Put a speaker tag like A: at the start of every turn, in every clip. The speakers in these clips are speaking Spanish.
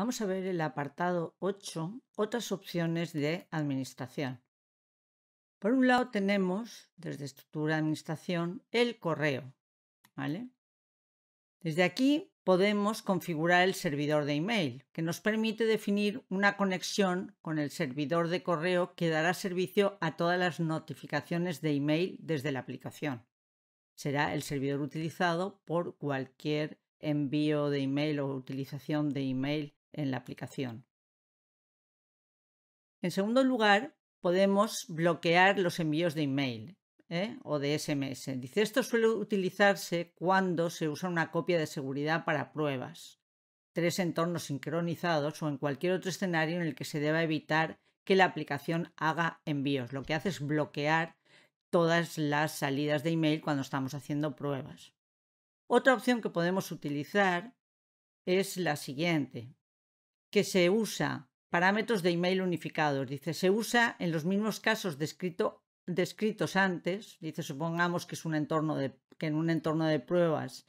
A: vamos a ver el apartado 8, otras opciones de administración. Por un lado tenemos, desde estructura de administración, el correo. ¿vale? Desde aquí podemos configurar el servidor de email, que nos permite definir una conexión con el servidor de correo que dará servicio a todas las notificaciones de email desde la aplicación. Será el servidor utilizado por cualquier envío de email o utilización de email en la aplicación. En segundo lugar, podemos bloquear los envíos de email ¿eh? o de SMS. Dice, esto suele utilizarse cuando se usa una copia de seguridad para pruebas, tres entornos sincronizados o en cualquier otro escenario en el que se deba evitar que la aplicación haga envíos. Lo que hace es bloquear todas las salidas de email cuando estamos haciendo pruebas. Otra opción que podemos utilizar es la siguiente que se usa parámetros de email unificados. Dice, se usa en los mismos casos descritos antes. Dice, supongamos que, es un entorno que en un entorno de pruebas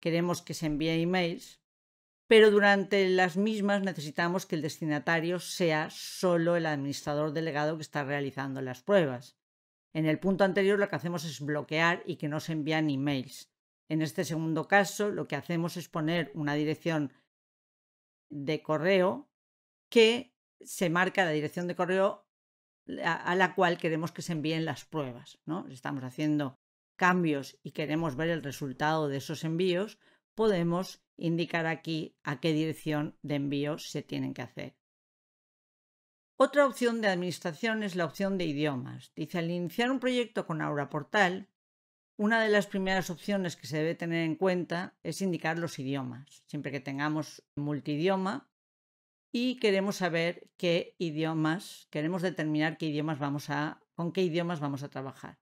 A: queremos que se envíe emails, pero durante las mismas necesitamos que el destinatario sea solo el administrador delegado que está realizando las pruebas. En el punto anterior lo que hacemos es bloquear y que no se envían emails. En este segundo caso, lo que hacemos es poner una dirección de correo que se marca la dirección de correo a la cual queremos que se envíen las pruebas. ¿no? Si estamos haciendo cambios y queremos ver el resultado de esos envíos, podemos indicar aquí a qué dirección de envío se tienen que hacer. Otra opción de administración es la opción de idiomas. Dice, al iniciar un proyecto con Aura Portal, una de las primeras opciones que se debe tener en cuenta es indicar los idiomas. Siempre que tengamos multidioma y queremos saber qué idiomas, queremos determinar qué idiomas vamos a, con qué idiomas vamos a trabajar.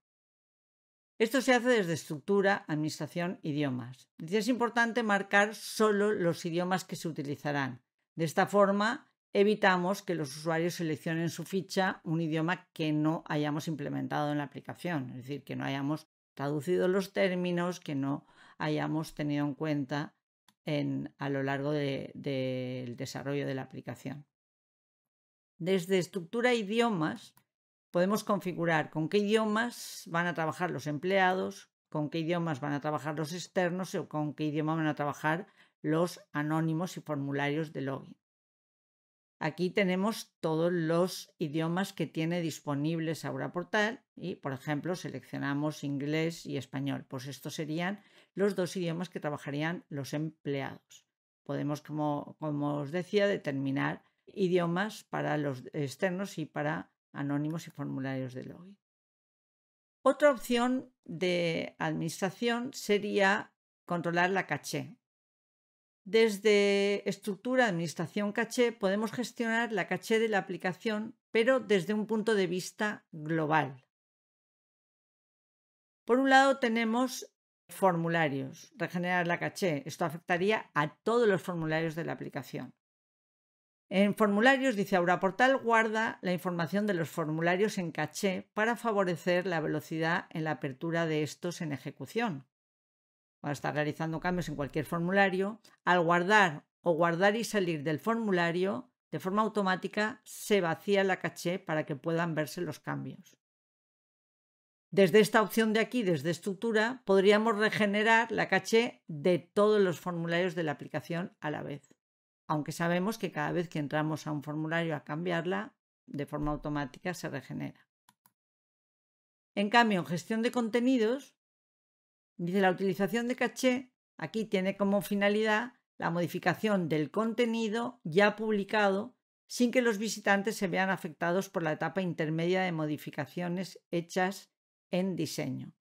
A: Esto se hace desde estructura, administración, idiomas. Es importante marcar solo los idiomas que se utilizarán. De esta forma evitamos que los usuarios seleccionen en su ficha un idioma que no hayamos implementado en la aplicación, es decir, que no hayamos Traducidos los términos que no hayamos tenido en cuenta en, a lo largo del desarrollo de la aplicación. Desde estructura e idiomas podemos configurar con qué idiomas van a trabajar los empleados, con qué idiomas van a trabajar los externos o con qué idioma van a trabajar los anónimos y formularios de login. Aquí tenemos todos los idiomas que tiene disponibles Aura Portal y, por ejemplo, seleccionamos inglés y español. Pues estos serían los dos idiomas que trabajarían los empleados. Podemos, como, como os decía, determinar idiomas para los externos y para anónimos y formularios de login. Otra opción de administración sería controlar la caché desde estructura, administración caché, podemos gestionar la caché de la aplicación, pero desde un punto de vista global. Por un lado tenemos formularios, regenerar la caché. Esto afectaría a todos los formularios de la aplicación. En formularios, dice Aura Portal, guarda la información de los formularios en caché para favorecer la velocidad en la apertura de estos en ejecución. Cuando estar realizando cambios en cualquier formulario, al guardar o guardar y salir del formulario, de forma automática se vacía la caché para que puedan verse los cambios. Desde esta opción de aquí, desde estructura, podríamos regenerar la caché de todos los formularios de la aplicación a la vez, aunque sabemos que cada vez que entramos a un formulario a cambiarla, de forma automática se regenera. En cambio, en gestión de contenidos Dice, la utilización de caché aquí tiene como finalidad la modificación del contenido ya publicado sin que los visitantes se vean afectados por la etapa intermedia de modificaciones hechas en diseño.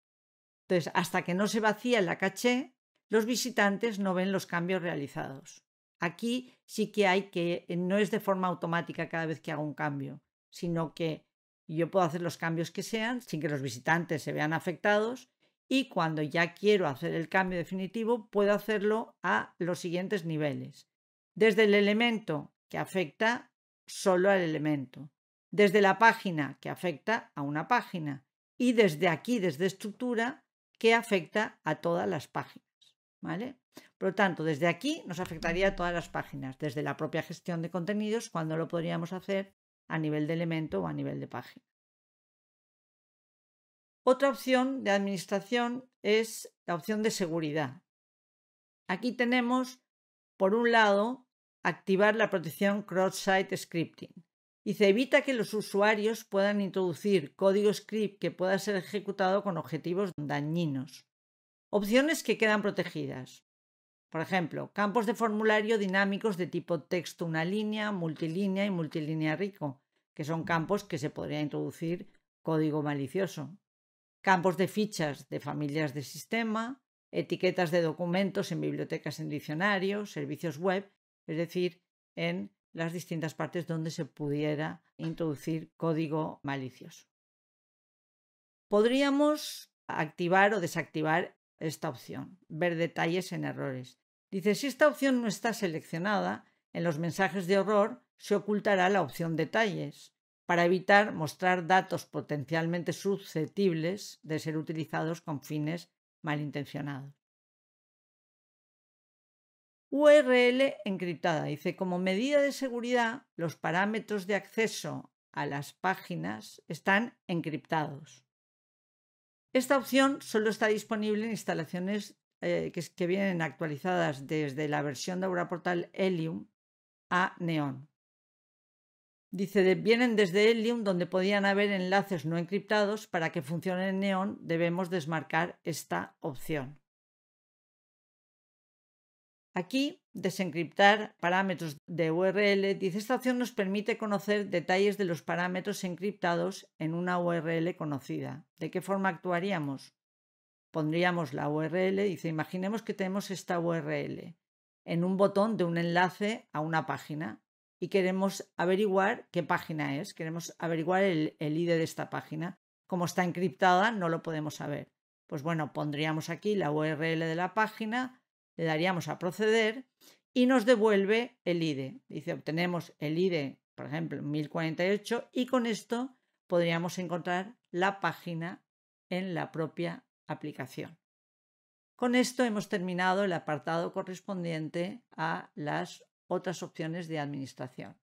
A: Entonces, hasta que no se vacía la caché, los visitantes no ven los cambios realizados. Aquí sí que hay que, no es de forma automática cada vez que hago un cambio, sino que yo puedo hacer los cambios que sean sin que los visitantes se vean afectados y cuando ya quiero hacer el cambio definitivo puedo hacerlo a los siguientes niveles. Desde el elemento que afecta solo al elemento, desde la página que afecta a una página y desde aquí, desde estructura, que afecta a todas las páginas. ¿Vale? Por lo tanto, desde aquí nos afectaría a todas las páginas, desde la propia gestión de contenidos, cuando lo podríamos hacer a nivel de elemento o a nivel de página. Otra opción de administración es la opción de seguridad. Aquí tenemos, por un lado, activar la protección cross-site scripting y se evita que los usuarios puedan introducir código script que pueda ser ejecutado con objetivos dañinos. Opciones que quedan protegidas. Por ejemplo, campos de formulario dinámicos de tipo texto una línea, multilínea y multilínea rico, que son campos que se podría introducir código malicioso campos de fichas de familias de sistema, etiquetas de documentos en bibliotecas en diccionarios, servicios web, es decir, en las distintas partes donde se pudiera introducir código malicioso. Podríamos activar o desactivar esta opción, ver detalles en errores. Dice, si esta opción no está seleccionada, en los mensajes de horror se ocultará la opción detalles para evitar mostrar datos potencialmente susceptibles de ser utilizados con fines malintencionados. URL encriptada. Dice, como medida de seguridad, los parámetros de acceso a las páginas están encriptados. Esta opción solo está disponible en instalaciones eh, que, que, vienen actualizadas desde la versión de Aura Portal Helium a Neon. Dice, vienen desde Helium donde podían haber enlaces no encriptados. Para que funcione en Neon debemos desmarcar esta opción. Aquí, desencriptar parámetros de URL, dice esta opción nos permite conocer detalles de los parámetros encriptados en una URL conocida. ¿De qué forma actuaríamos? Pondríamos la URL, dice, imaginemos que tenemos esta URL en un botón de un enlace a una página y queremos averiguar qué página es, queremos averiguar el, ID de esta página. Como está encriptada, no lo podemos saber. Pues bueno, pondríamos aquí la URL de la página, le daríamos a proceder y nos devuelve el ID. Dice, obtenemos el ID, por ejemplo, 1048 y con esto podríamos encontrar la página en la propia aplicación. Con esto hemos terminado el apartado correspondiente a las otras opciones de administración.